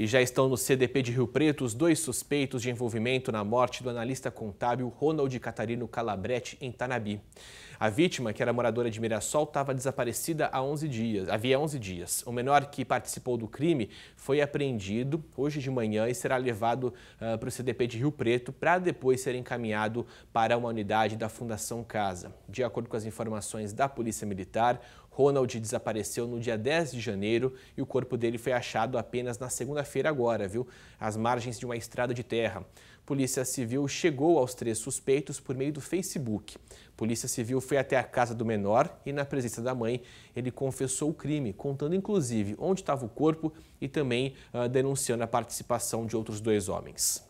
E já estão no CDP de Rio Preto os dois suspeitos de envolvimento na morte do analista contábil Ronald Catarino Calabretti em Tanabi. A vítima, que era moradora de Mirassol, estava desaparecida há 11 dias, havia 11 dias. O menor que participou do crime foi apreendido hoje de manhã e será levado uh, para o CDP de Rio Preto para depois ser encaminhado para uma unidade da Fundação Casa. De acordo com as informações da Polícia Militar, Ronald desapareceu no dia 10 de janeiro e o corpo dele foi achado apenas na segunda-feira agora, viu? Às margens de uma estrada de terra. Polícia Civil chegou aos três suspeitos por meio do Facebook. Polícia Civil foi até a casa do menor e, na presença da mãe, ele confessou o crime, contando inclusive onde estava o corpo e também ah, denunciando a participação de outros dois homens.